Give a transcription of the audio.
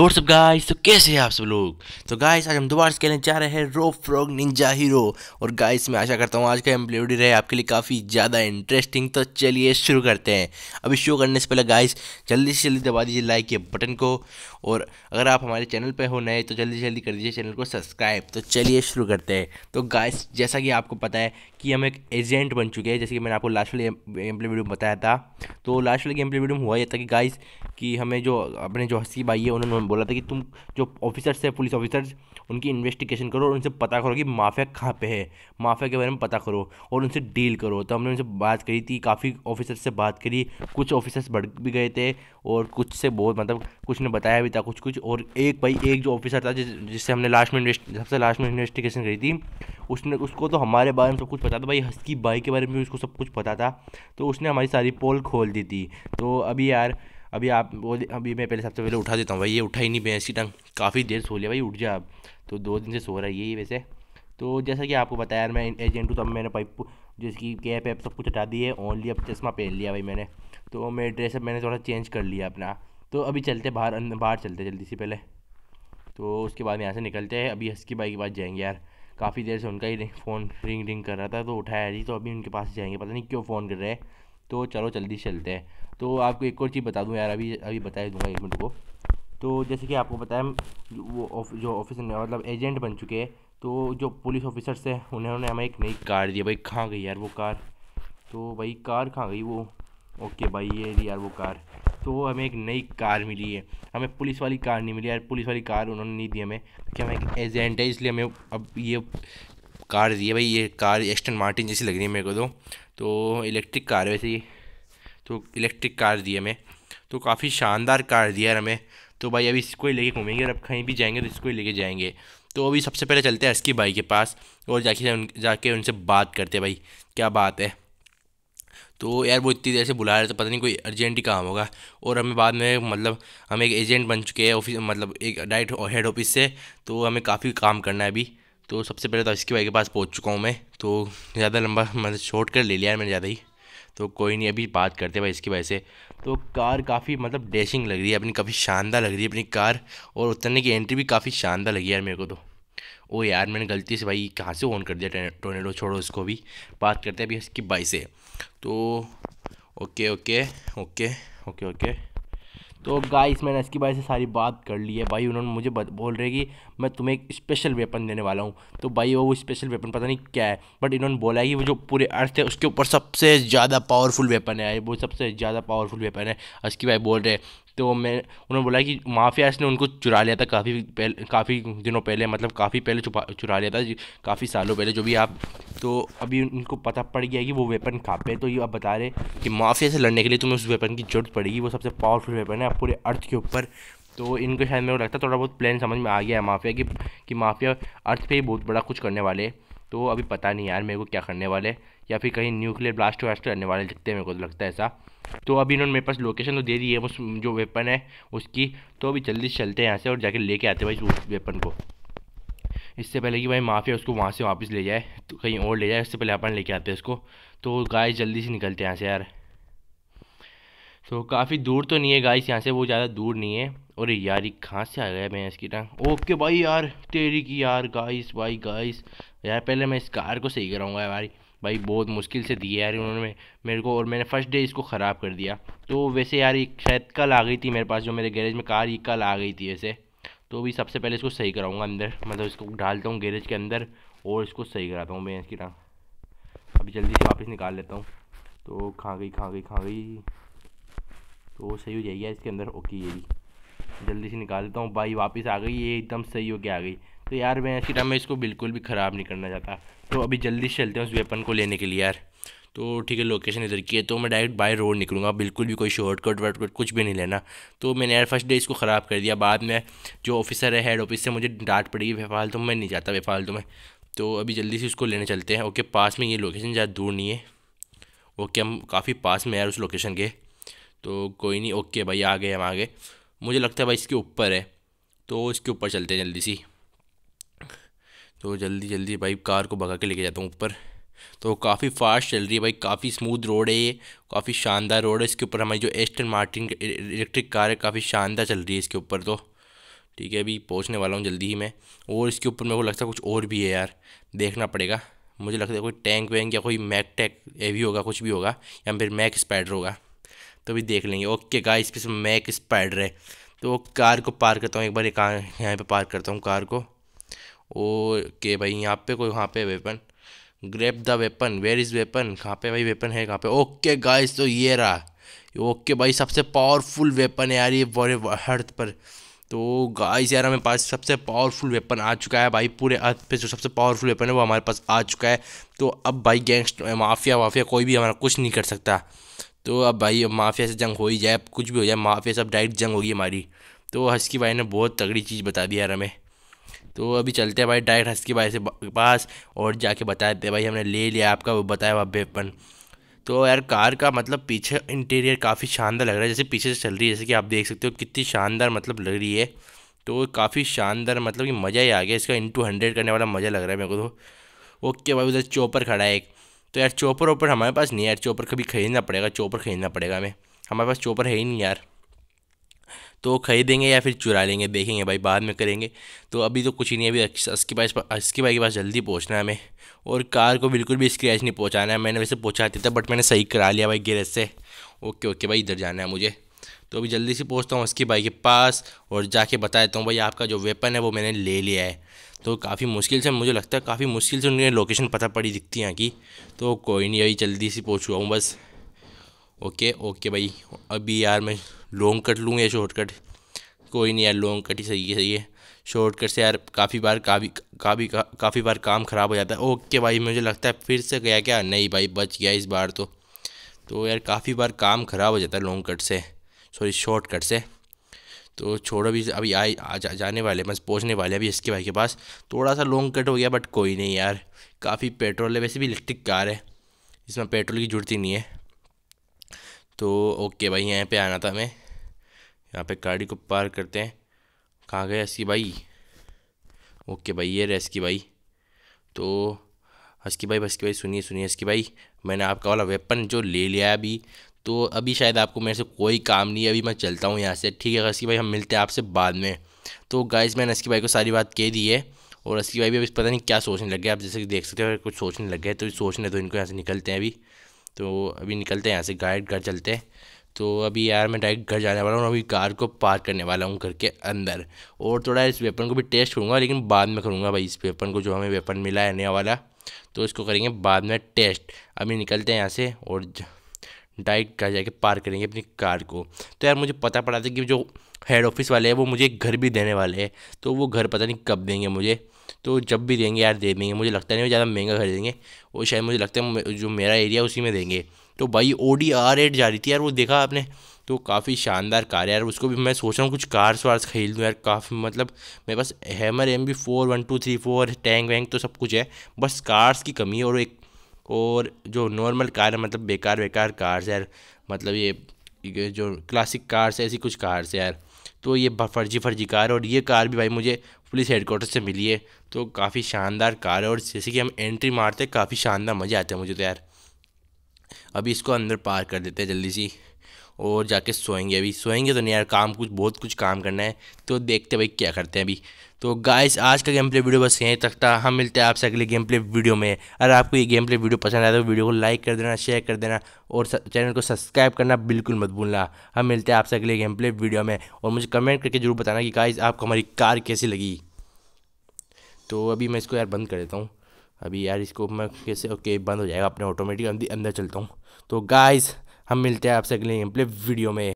और सब गाइस तो कैसे हैं आप सब लोग तो गाइस आज हम दोबारा से खेलने जा रहे हैं रो फ्रॉग निंजा हीरो और गाइस मैं आशा करता हूँ आज का एम्प्लेडी रहे आपके लिए काफ़ी ज़्यादा इंटरेस्टिंग तो चलिए शुरू करते हैं अभी शुरू करने से पहले गाइस जल्दी से जल्दी दबा दीजिए लाइक के बटन को और अगर आप हमारे चैनल पर हो नए तो जल्दी से जल्दी कर दीजिए चैनल को सब्सक्राइब तो चलिए शुरू करते हैं तो गाइस जैसा कि आपको पता है कि हम एक एजेंट बन चुके हैं जैसे कि मैंने आपको लास्ट वाले एम्प्ले वीडियो बताया था तो लास्ट वाले एम्प्ले वीडियो हुआ यह था कि गाइस कि हमें जो अपने जो हसीब आई है उन्होंने बोला था कि तुम जो ऑफिसर्स है पुलिस ऑफिसर्स उनकी इन्वेस्टिगेशन करो और उनसे पता करो कि माफिया कहाँ पे है माफिया के बारे में पता करो और उनसे डील करो तो हमने उनसे बात करी थी काफ़ी ऑफिसर्स से बात करी कुछ ऑफिसर्स बढ़ भी गए थे और कुछ से बहुत मतलब कुछ ने बताया भी था कुछ कुछ और एक भाई एक जो ऑफिसर था जिस जिससे हमने लास्ट में इन्वेस्ट सबसे लास्ट में इन्वेस्टिगेशन करी थी उसने उसको तो हमारे बारे में सब कुछ पता था भाई हस्की बाई के बारे में भी उसको सब कुछ पता था तो उसने हमारी सारी पोल खोल दी थी तो अभी यार अभी आप वो अभी मैं पहले सबसे पहले उठा देता हूँ भाई ये उठा ही नहीं भैया ऐसी टंग काफ़ी देर सो लिया भाई उठ जा आप तो दो दिन से सो रहा है ये वैसे तो जैसा कि आपको बताया यार मैं एजेंट हूँ तब मैंने पाइप जिसकी कैप ऐप सब कुछ हटा दी है ओनली अब चश्मा पहन लिया भाई मैंने तो मैं ड्रेसअप मैंने थोड़ा चेंज कर लिया अपना तो अभी चलते बाहर अं, बाहर चलते जल्दी से पहले तो उसके बाद यहाँ से निकलते हैं अभी हस्की बाई के पास जाएंगे यार काफ़ी देर से उनका ही फ़ोन रिंग रिंग कर रहा था तो उठाया जी तो अभी उनके पास जाएंगे पता नहीं क्यों फ़ोन कर रहे हैं तो चलो जल्दी चलते हैं तो आपको एक और चीज़ बता दूँ यार अभी अभी बता दूँगा एक मिनट को तो जैसे कि आपको बताया वो जो ऑफिसर मतलब एजेंट बन चुके हैं तो जो पुलिस ऑफिसर्स हैं उन्होंने हमें एक नई कार दी भाई कहाँ गई यार वो कार तो भाई कार कहाँ गई वो ओके भाई ये यार वो कार तो हमें एक नई कार मिली है हमें पुलिस वाली कार नहीं मिली यार पुलिस वाली कार उन्होंने नहीं दी हमें क्योंकि हमें एक एजेंट है इसलिए हमें अब ये कार दी है भाई ये कार एस्टन मार्टिन जैसी लग रही है मेरे को तो तो इलेक्ट्रिक कार वैसे तो इलेक्ट्रिक कार दी हमें तो काफ़ी शानदार कार दिया है हमें तो भाई अभी इसको ही लेके घूमेंगे और अब कहीं भी जाएंगे तो इसको ही लेके जाएंगे तो अभी सबसे पहले चलते हैं इसकी भाई के पास और जाके उन जाके उनसे बात करते भाई क्या बात है तो यार वो इतनी देर से बुला रहे थे पता नहीं कोई अर्जेंट ही काम होगा और हमें बाद में मतलब हम एक एजेंट बन चुके हैं ऑफिस मतलब एक डायरेक्ट हेड ऑफिस से तो हमें काफ़ी काम करना है अभी तो सबसे पहले तो इसके भाई के पास पहुंच चुका हूँ मैं तो ज़्यादा लंबा मतलब शॉर्ट कर ले लिया है मैंने ज़्यादा ही तो कोई नहीं अभी बात करते भाई इसकी वजह से तो कार काफ़ी मतलब डैशिंग लग रही है अपनी काफ़ी शानदार लग रही है अपनी कार और उतरने की एंट्री भी काफ़ी शानदार लगी यार मेरे को तो ओ यार मैंने गलती से भाई कहाँ से ऑन कर दिया टोनेडो छोड़ो इसको भी बात करते हैं अभी इसकी बाई से तो okay okay okay okay okay तो गाइस मैंने इसकी बाई से सारी बात कर ली है भाई उन्होंने मुझे बोल रहे कि मैं तुम्हें एक स्पेशल वेपन देने वाला हूँ तो भाई वो स्पेशल वेपन पता नहीं क्या है बट इन्होंने बोला है कि वो जो पूरे अर्थ है उसके ऊपर सबसे ज़्यादा पावरफुल वेपन है वो सबसे ज़्यादा पावरफुल वेपन है अस्की भाई बोल रहे हैं तो मैं उन्होंने बोला कि माफिया ने उनको चुरा लिया था काफ़ी पहले काफ़ी दिनों पहले मतलब काफ़ी पहले चुपा चुरा लिया था काफ़ी सालों पहले जो भी आप तो अभी उनको पता पड़ गया कि वो वेपन कहाँ पे तो ये आप बता रहे कि माफिया से लड़ने के लिए तुम्हें उस वेपन की ज़रूरत पड़ेगी वो सबसे पावरफुल वेपन है आप पूरे अर्थ के ऊपर तो इनको शायद मेरे को लगता है थोड़ा बहुत प्लान समझ में आ गया है माफिया की कि माफिया अर्थ पे ही बहुत बड़ा कुछ करने वाले तो अभी पता नहीं यार मेरे को क्या करने वाले या फिर कहीं न्यूक्लियर ब्लास्ट व्लास्ट करने वाले दिखते हैं मेरे को तो लगता है ऐसा तो अभी इन्होंने मेरे पास लोकेशन तो दे दी है उस जो वेपन है उसकी तो अभी जल्दी से चलते हैं यहाँ से और जाके लेके आते भाई उस वेपन को इससे पहले कि भाई माफिया उसको वहाँ से वापस ले जाए तो कहीं और ले जाए इससे पहले अपन लेके आते हैं उसको तो गाय जल्दी से निकलते हैं यहाँ से यार तो काफ़ी दूर तो नहीं है गाइस यहाँ से वो ज़्यादा दूर नहीं है अरे यार कहाँ से आ गया मैं इसकी टाइम ओके भाई यार तेरी की यार गाइस भाई गाइस यार पहले मैं इस कार को सही कराऊंगा यार भाई बहुत मुश्किल से दिए यार उन्होंने मेरे को और मैंने फर्स्ट डे इसको ख़राब कर दिया तो वैसे यार एक शायद कल आ गई थी मेरे पास जो मेरे गैरेज में कार ये कल आ गई थी वैसे तो भी सबसे पहले इसको सही कराऊंगा अंदर मतलब इसको डालता हूँ गैरेज के अंदर और इसको सही कराता हूँ मैं इसकी टाँग अभी जल्दी से वापस निकाल लेता हूँ तो खा गई खा गई खा गई तो सही हो जाएगी इसके अंदर ओके ये भी जल्दी से निकाल देता हूँ भाई वापस आ गई ये एकदम सही होके आ गई तो यार मैं ऐसी टाइम में इसको बिल्कुल भी ख़राब नहीं करना चाहता तो अभी जल्दी से चलते हैं उस वेपन को लेने के लिए यार तो ठीक है लोकेशन इधर की है तो मैं डायरेक्ट बाय रोड निकलूँगा बिल्कुल भी कोई शॉर्टकट वर्टकट कुछ भी नहीं लेना तो मैंने यार फर्स्ट डे इसको ख़राब कर दिया बाद में जो ऑफिसर है हेड ऑफिस से मुझे डांट पड़ेगी बेफाल तो मैं नहीं जाता बेफाल तो मैं तो अभी जल्दी से उसको लेने चलते हैं ओके पास में ये लोकेशन ज़्यादा दूर नहीं है ओके हम काफ़ी पास में यार उस लोकेशन के तो कोई नहीं ओके भाई आ गए हम आ गए मुझे लगता है भाई इसके ऊपर है तो इसके ऊपर चलते हैं जल्दी सी तो जल्दी जल्दी भाई कार को भगा के लेके जाता हूँ ऊपर तो काफ़ी फास्ट चल रही है भाई काफ़ी स्मूथ रोड है ये काफ़ी शानदार रोड है इसके ऊपर हमारी जो एस्टन मार्टिन इलेक्ट्रिक कार है काफ़ी शानदार चल रही है इसके ऊपर तो ठीक है अभी पहुंचने वाला हूँ जल्दी ही मैं और इसके ऊपर मेरे को लगता है कुछ और भी है यार देखना पड़ेगा मुझे लगता है कोई टैंक वैंक या कोई मैक टैक ये भी होगा कुछ भी होगा या फिर मैक स्पाइडर होगा तो भी देख लेंगे ओके पर से मैक स्पाइडर है तो कार को पार करता हूँ एक बार कहाँ यहाँ पे पार करता हूँ कार को ओके भाई यहाँ पे कोई वहाँ पे weapon grab the weapon where is weapon कहाँ पे भाई वेपन है कहाँ पे ओके गाइस तो ये रहा ओके भाई सबसे पावरफुल वेपन है यार ये बड़े हर्थ पर तो गाइस यार हमारे पास सबसे पावरफुल वेपन आ चुका है भाई पूरे अर्थ पे जो सबसे पावरफुल वेपन है वो हमारे पास आ चुका है तो अब भाई गैंगस्टर माफिया वाफिया कोई भी हमारा कुछ नहीं कर सकता तो अब भाई अब माफिया से जंग हो ही जाए कुछ भी हो जाए माफिया से अब डायरेक्ट जंग होगी हमारी तो हस्की भाई ने बहुत तगड़ी चीज़ बता दी यार हमें तो अभी चलते हैं भाई डायरेक्ट हस्की भाई से पास और जाके बताए थे भाई हमने ले लिया आपका वो बताया वह बेपन तो यार कार का मतलब पीछे इंटीरियर काफ़ी शानदार लग रहा है जैसे पीछे से चल रही है जैसे कि आप देख सकते हो कितनी शानदार मतलब लग रही है तो काफ़ी शानदार मतलब कि मज़ा ही आ गया इसका इंटू हंड्रेड करने वाला मज़ा लग रहा है मेरे को तो ओके भाई उधर चॉपर खड़ा है एक तो यार चॉपर ओपर हमारे पास नहीं यार चॉपर कभी खरीदना पड़ेगा चॉपर खरीदना पड़ेगा हमें हमारे पास चॉपर है ही नहीं यार तो खरीदेंगे या फिर चुरा लेंगे देखेंगे भाई बाद में करेंगे तो अभी तो कुछ ही नहीं अभी अस्की भाई अस्की भाई के पास जल्दी पहुंचना है हमें और कार को बिल्कुल भी स्क्रैच नहीं पहुंचाना है मैंने वैसे पहुँचाती दिया था बट मैंने सही करा लिया भाई गैरेज से ओके ओके भाई इधर जाना है मुझे तो अभी जल्दी से पहुँचता हूँ अस्की भाई के पास और जाके बता देता हूँ भाई आपका जो वेपन है वो मैंने ले लिया है तो काफ़ी मुश्किल से मुझे लगता है काफ़ी मुश्किल से उन्हें लोकेशन पता पड़ी दिखती है कि तो कोई नहीं अभी जल्दी से पहुँच हुआ हूँ बस ओके ओके भाई अभी यार मैं लॉन्ग कट लूँगा शॉर्टकट कोई नहीं यार लॉन्ग कट ही सही है सही है शॉर्टकट से यार काफ़ी बार काफ़ी काफ़ी काफ़ी बार काम ख़राब हो जाता है ओके भाई मुझे लगता है फिर से गया क्या नहीं भाई बच गया इस बार तो तो यार काफ़ी बार काम ख़राब हो जाता है लॉन्ग कट से सॉरी शॉर्ट कट से तो छोड़ो अभी अभी आ, आ जा, जाने वाले बस पहुँचने वाले अभी इसके भाई के पास थोड़ा सा लॉन्ग कट हो गया बट कोई नहीं यार काफ़ी पेट्रोल है वैसे भी इलेक्ट्रिक कार है इसमें पेट्रोल की जरूरत ही नहीं है तो ओके भाई यहाँ पे आना था मैं यहाँ पे गाड़ी को पार करते हैं कहाँ गए हस्की भाई ओके भाई ये रेस्की भाई तो हस्की भाई हस्की भाई सुनिए सुनिए हस्की भाई मैंने आपका वाला वेपन जो ले लिया है अभी तो अभी शायद आपको मेरे से कोई काम नहीं है अभी मैं चलता हूँ यहाँ से ठीक है असकी भाई हम मिलते हैं आपसे बाद में तो गाइज मैंने असकी भाई को सारी बात कह दी है और असकी भाई भी अभी पता नहीं क्या सोचने लग गए आप जैसे कि देख सकते हो कुछ सोचने लग गए तो सोचने तो इनको यहाँ से निकलते हैं अभी तो अभी निकलते हैं यहाँ से गाइड घर चलते हैं तो अभी यार मैं डायरेक्ट घर जाने वाला हूँ अभी कार को पार करने वाला हूँ घर के अंदर और थोड़ा इस वेपन को भी टेस्ट करूँगा लेकिन बाद में करूँगा भाई इस वेपन को जो हमें वेपन मिला है नया वाला तो इसको करेंगे बाद में टेस्ट अभी निकलते हैं यहाँ से और डायरेक्ट घर जाके पार करेंगे अपनी कार को तो यार मुझे पता पड़ा था कि जो हेड ऑफिस वाले हैं वो मुझे एक घर भी देने वाले हैं तो वो घर पता नहीं कब देंगे मुझे तो जब भी देंगे यार दे देंगे मुझे लगता नहीं वो ज़्यादा महंगा घर देंगे वो शायद मुझे लगता है जो मेरा एरिया उसी में देंगे तो भाई ओ डी आर एट जा रही थी यार वो देखा आपने तो काफ़ी शानदार कार है यार उसको भी मैं सोच रहा हूँ कुछ कार्स वार्स खरीद लूँ यार काफ़ी मतलब मेरे पास hammer M B four one two three four tank वैंक तो सब कुछ है बस कार्स की कमी है और एक और जो नॉर्मल कार है मतलब बेकार बेकार कार्स यार मतलब ये जो क्लासिक कार्स है ऐसी कुछ कार्स है यार तो ये फर्जी फर्जी कार और ये कार भी भाई मुझे पुलिस हेडकोर्टर से मिली है तो काफ़ी शानदार कार है और जैसे कि हम एंट्री मारते काफ़ी शानदार मज़े आते हैं मुझे तो यार अभी इसको अंदर पार कर देते हैं जल्दी सी और जाके सोएंगे अभी सोएंगे तो नहीं यार काम कुछ बहुत कुछ काम करना है तो देखते भाई क्या करते हैं अभी तो गाइस आज का गेम प्ले वीडियो बस यहीं तक था हम मिलते हैं आपसे अगले गेम प्ले वीडियो में अगर आपको ये गेम प्ले वीडियो पसंद आया तो वीडियो को लाइक कर देना शेयर कर देना और चैनल को सब्सक्राइब करना बिल्कुल मत भूलना हम मिलते हैं आपसे अगले गेम प्ले वीडियो में और मुझे कमेंट करके जरूर बताना कि गाइज़ आपको हमारी कार कैसी लगी तो अभी मैं इसको यार बंद कर देता हूँ अभी यार इसको मैं कैसे ओके बंद हो जाएगा अपने ऑटोमेटिक अंदर चलता हूँ तो गाइज़ हम मिलते हैं आपसे अगले गेम प्ले वीडियो में